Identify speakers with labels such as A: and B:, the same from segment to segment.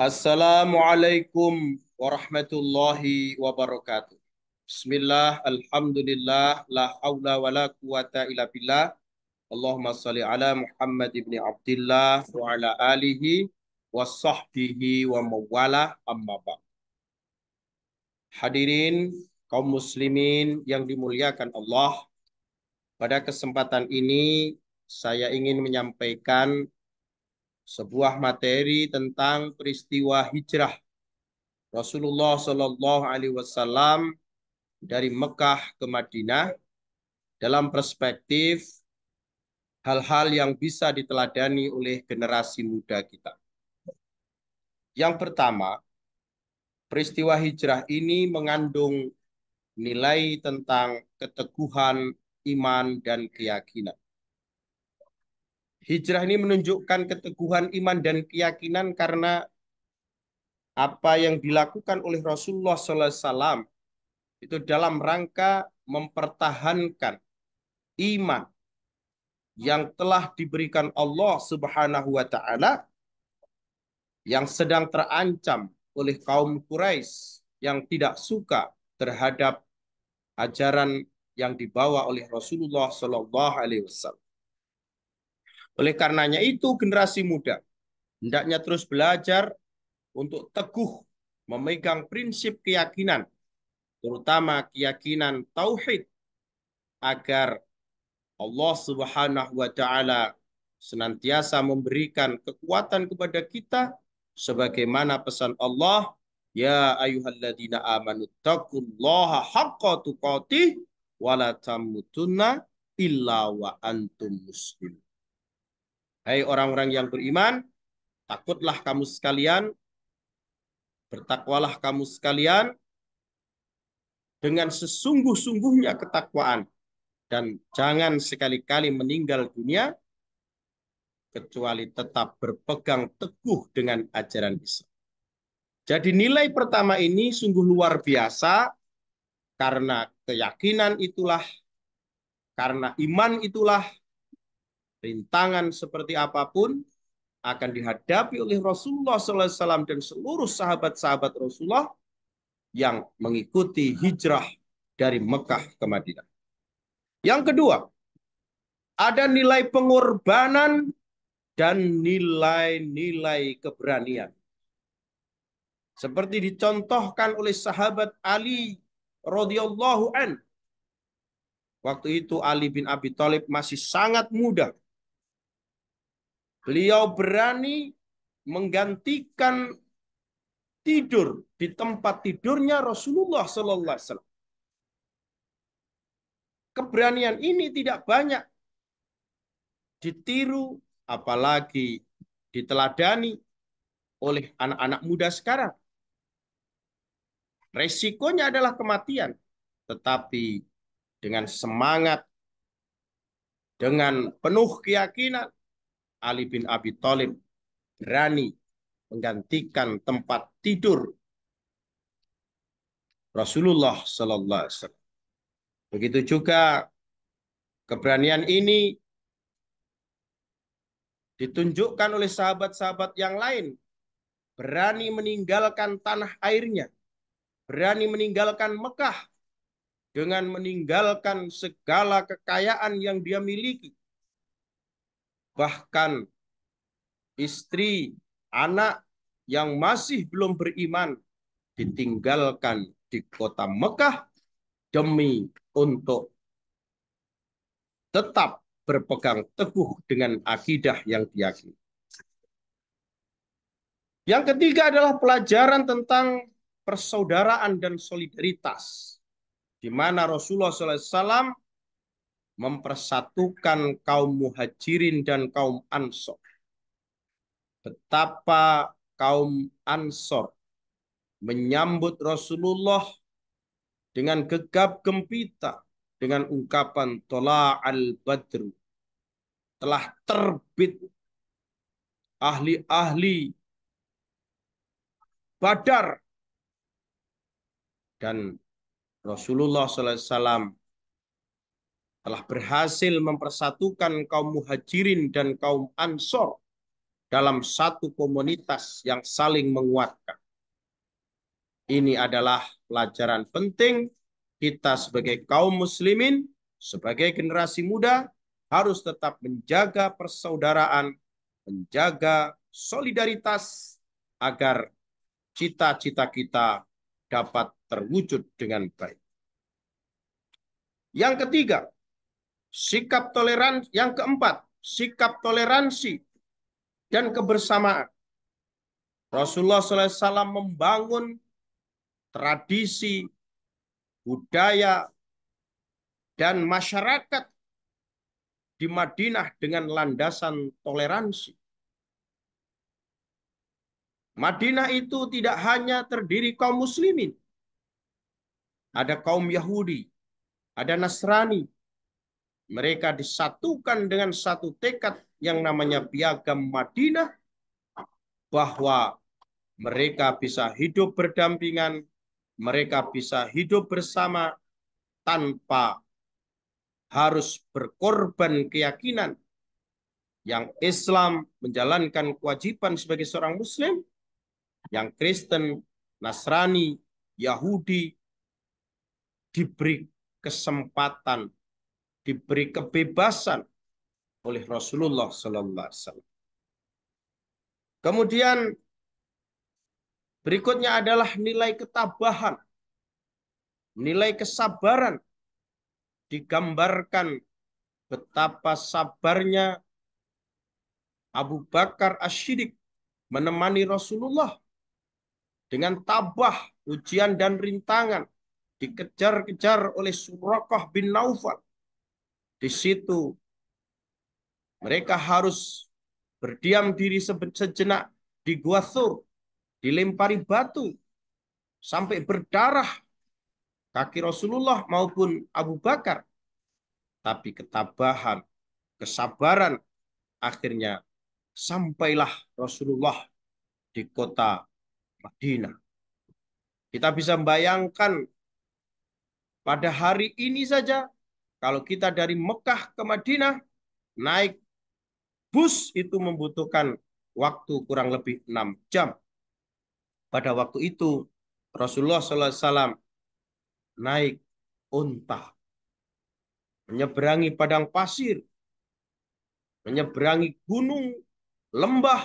A: Assalamualaikum warahmatullahi wabarakatuh. Bismillah, alhamdulillah, la hawla wa la quwata illa billah. Allahumma salli ala Muhammad ibn Abdullah wa ala alihi wa sahbihi wa mawala amma ba. Hadirin kaum muslimin yang dimuliakan Allah, pada kesempatan ini saya ingin menyampaikan sebuah materi tentang peristiwa hijrah Rasulullah Shallallahu Alaihi Wasallam dari Mekah ke Madinah dalam perspektif hal-hal yang bisa diteladani oleh generasi muda kita. Yang pertama, peristiwa hijrah ini mengandung nilai tentang keteguhan iman dan keyakinan hijrah ini menunjukkan keteguhan iman dan keyakinan karena apa yang dilakukan oleh Rasulullah SAW itu dalam rangka mempertahankan iman yang telah diberikan Allah Subhanahu wa taala yang sedang terancam oleh kaum Quraisy yang tidak suka terhadap ajaran yang dibawa oleh Rasulullah Shallallahu alaihi wasallam. Oleh karenanya itu generasi muda hendaknya terus belajar untuk teguh memegang prinsip keyakinan, terutama keyakinan tauhid, agar Allah Subhanahu wa Ta'ala senantiasa memberikan kekuatan kepada kita sebagaimana pesan Allah ya ayyuhalladzina amanu taqullaha haqqa tuqatih wa la tamutunna illa wa antum muslimun Hai orang-orang yang beriman, takutlah kamu sekalian, bertakwalah kamu sekalian dengan sesungguh-sungguhnya ketakwaan dan jangan sekali-kali meninggal dunia kecuali tetap berpegang teguh dengan ajaran Islam. Jadi nilai pertama ini sungguh luar biasa karena keyakinan itulah, karena iman itulah rintangan seperti apapun akan dihadapi oleh Rasulullah SAW dan seluruh sahabat-sahabat Rasulullah yang mengikuti hijrah dari Mekah ke Madinah. Yang kedua, ada nilai pengorbanan dan nilai-nilai keberanian. Seperti dicontohkan oleh sahabat Ali radhiyallahu an. Waktu itu Ali bin Abi Thalib masih sangat muda Beliau berani menggantikan tidur di tempat tidurnya Rasulullah Sallallahu Alaihi Wasallam. Keberanian ini tidak banyak ditiru, apalagi diteladani oleh anak-anak muda sekarang. Resikonya adalah kematian, tetapi dengan semangat, dengan penuh keyakinan, Ali bin Abi Thalib berani menggantikan tempat tidur Rasulullah Sallallahu Alaihi Wasallam. Begitu juga keberanian ini ditunjukkan oleh sahabat-sahabat yang lain berani meninggalkan tanah airnya, berani meninggalkan Mekah dengan meninggalkan segala kekayaan yang dia miliki, bahkan istri, anak yang masih belum beriman ditinggalkan di kota Mekah demi untuk tetap berpegang teguh dengan akidah yang diyakini. Yang ketiga adalah pelajaran tentang persaudaraan dan solidaritas. Di mana Rasulullah SAW mempersatukan kaum muhajirin dan kaum ansor. Betapa kaum ansor menyambut Rasulullah dengan gegap gempita dengan ungkapan tola al badru telah terbit ahli-ahli Badar dan Rasulullah Sallallahu Alaihi Wasallam telah berhasil mempersatukan kaum muhajirin dan kaum ansor dalam satu komunitas yang saling menguatkan. Ini adalah pelajaran penting kita sebagai kaum muslimin, sebagai generasi muda, harus tetap menjaga persaudaraan, menjaga solidaritas agar cita-cita kita dapat terwujud dengan baik. Yang ketiga, Sikap toleran yang keempat, sikap toleransi dan kebersamaan. Rasulullah SAW membangun tradisi, budaya, dan masyarakat di Madinah dengan landasan toleransi. Madinah itu tidak hanya terdiri kaum muslimin. Ada kaum Yahudi, ada Nasrani, mereka disatukan dengan satu tekad yang namanya piagam Madinah bahwa mereka bisa hidup berdampingan, mereka bisa hidup bersama tanpa harus berkorban keyakinan. Yang Islam menjalankan kewajiban sebagai seorang muslim, yang Kristen, Nasrani, Yahudi diberi kesempatan diberi kebebasan oleh Rasulullah Sallallahu Alaihi Kemudian berikutnya adalah nilai ketabahan, nilai kesabaran digambarkan betapa sabarnya Abu Bakar Ashidik menemani Rasulullah dengan tabah, ujian dan rintangan dikejar-kejar oleh Surakah bin Naufal di situ mereka harus berdiam diri sejenak di gua sur, dilempari batu sampai berdarah kaki Rasulullah maupun Abu Bakar. Tapi ketabahan, kesabaran akhirnya sampailah Rasulullah di kota Madinah. Kita bisa membayangkan pada hari ini saja kalau kita dari Mekah ke Madinah, naik bus itu membutuhkan waktu kurang lebih enam jam. Pada waktu itu, Rasulullah Sallallahu Alaihi Wasallam naik unta, menyeberangi padang pasir, menyeberangi gunung, lembah,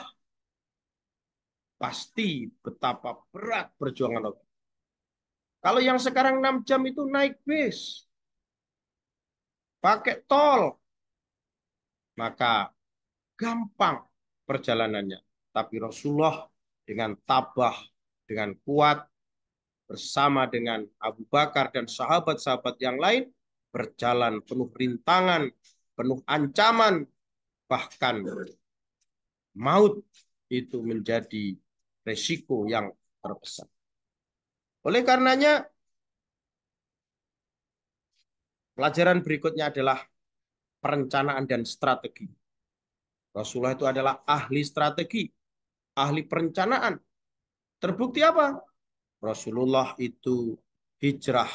A: pasti betapa berat perjuangan Allah. Kalau yang sekarang 6 jam itu naik bis pakai tol, maka gampang perjalanannya. Tapi Rasulullah dengan tabah, dengan kuat, bersama dengan Abu Bakar dan sahabat-sahabat yang lain, berjalan penuh rintangan, penuh ancaman, bahkan maut itu menjadi resiko yang terbesar. Oleh karenanya, Pelajaran berikutnya adalah perencanaan dan strategi. Rasulullah itu adalah ahli strategi, ahli perencanaan. Terbukti apa? Rasulullah itu hijrah.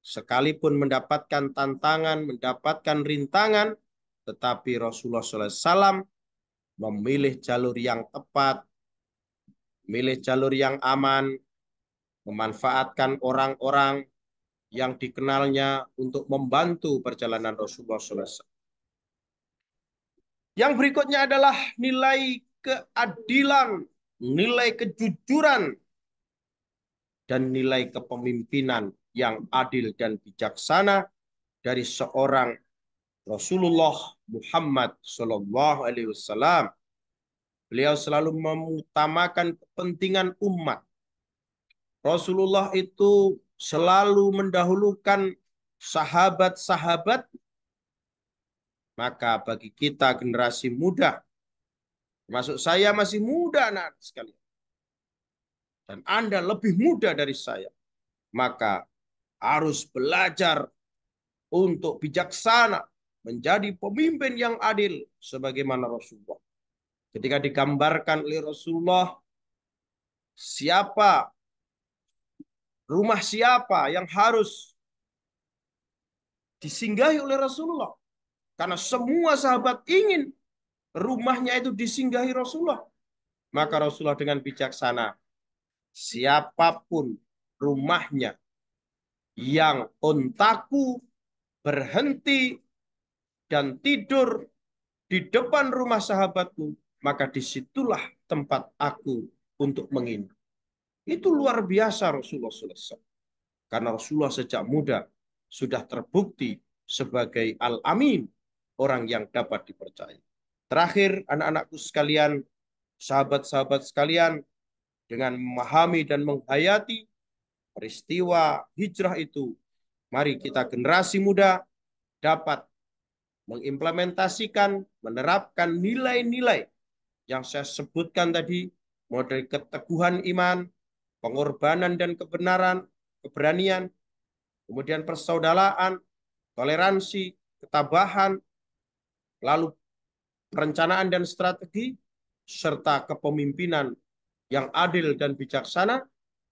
A: Sekalipun mendapatkan tantangan, mendapatkan rintangan, tetapi Rasulullah SAW memilih jalur yang tepat, memilih jalur yang aman, memanfaatkan orang-orang, yang dikenalnya untuk membantu perjalanan Rasulullah SAW. Yang berikutnya adalah nilai keadilan, nilai kejujuran, dan nilai kepemimpinan yang adil dan bijaksana dari seorang Rasulullah Muhammad Shallallahu Alaihi Wasallam. Beliau selalu mengutamakan kepentingan umat. Rasulullah itu selalu mendahulukan sahabat-sahabat, maka bagi kita generasi muda, termasuk saya masih muda anak, -anak sekalian, dan Anda lebih muda dari saya, maka harus belajar untuk bijaksana menjadi pemimpin yang adil sebagaimana Rasulullah. Ketika digambarkan oleh Rasulullah siapa rumah siapa yang harus disinggahi oleh Rasulullah. Karena semua sahabat ingin rumahnya itu disinggahi Rasulullah. Maka Rasulullah dengan bijaksana, siapapun rumahnya yang ontaku berhenti dan tidur di depan rumah sahabatku, maka disitulah tempat aku untuk menginap. Itu luar biasa Rasulullah SAW. Karena Rasulullah sejak muda sudah terbukti sebagai Al-Amin, orang yang dapat dipercaya. Terakhir, anak-anakku sekalian, sahabat-sahabat sekalian, dengan memahami dan menghayati peristiwa hijrah itu, mari kita generasi muda dapat mengimplementasikan, menerapkan nilai-nilai yang saya sebutkan tadi, model keteguhan iman, pengorbanan dan kebenaran, keberanian, kemudian persaudaraan, toleransi, ketabahan, lalu perencanaan dan strategi, serta kepemimpinan yang adil dan bijaksana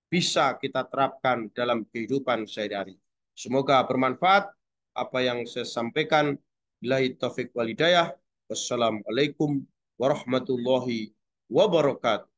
A: bisa kita terapkan dalam kehidupan sehari-hari. Semoga bermanfaat apa yang saya sampaikan. Bilahi taufik walidayah. Wassalamualaikum warahmatullahi wabarakatuh.